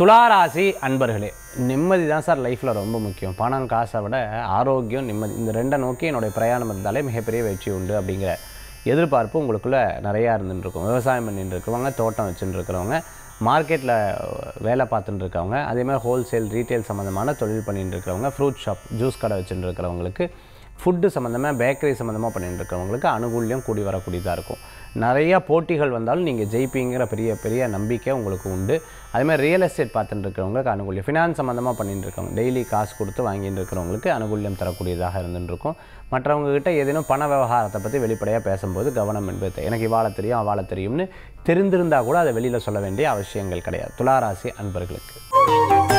துளாராசி அன்பர்களே நிம்மதி தான் சார் லைஃப்பில் ரொம்ப முக்கியம் பணம் காசை விட ஆரோக்கியம் நிம்மதி இந்த ரெண்டை நோக்கி என்னுடைய பிரயாணம் இருந்தாலே மிகப்பெரிய வெற்றி உண்டு அப்படிங்கிற எதிர்பார்ப்பு உங்களுக்குள்ளே நிறையா இருந்துட்டுருக்கும் விவசாயம் பண்ணிட்டு இருக்கிறவங்க தோட்டம் வச்சுட்டு இருக்கிறவங்க மார்க்கெட்டில் வேலை பார்த்துட்டு இருக்கவங்க அதேமாதிரி ஹோல்சேல் ரீட்டைல் சம்மந்தமான தொழில் பண்ணிட்டு இருக்கிறவங்க ஃப்ரூட் ஷாப் ஜூஸ் கடை வச்சுட்டு இருக்கிறவங்களுக்கு ஃபுட்டு சம்மந்தமாக பேக்கரி சம்மந்தமாக பண்ணிட்டு இருக்கிறவங்களுக்கு அனுகூல்யம் கூடி வரக்கூடியதாக இருக்கும் நிறையா போட்டிகள் வந்தாலும் நீங்கள் ஜெயிப்பீங்கிற பெரிய பெரிய நம்பிக்கை உங்களுக்கு உண்டு அதேமாதிரி ரியல் எஸ்டேட் பார்த்துட்டு இருக்கிறவங்களுக்கு அனுகூல்யம் ஃபினான்ஸ் சம்மந்தமாக பண்ணிட்டு இருக்கவங்க டெய்லி காசு கொடுத்து வாங்கிட்டு இருக்கிறவங்களுக்கு அனுகூல்யம் தரக்கூடியதாக இருந்துருக்கும் மற்றவங்ககிட்ட ஏதேனும் பண விவகாரத்தை பற்றி வெளிப்படையாக பேசும்போது கவனம் என்பது எனக்கு இவ்வாழ தெரியும் அவ்வாழ தெரியும்னு தெரிந்திருந்தால் கூட அதை வெளியில் சொல்ல வேண்டிய அவசியங்கள் கிடையாது துளாராசி அன்பர்களுக்கு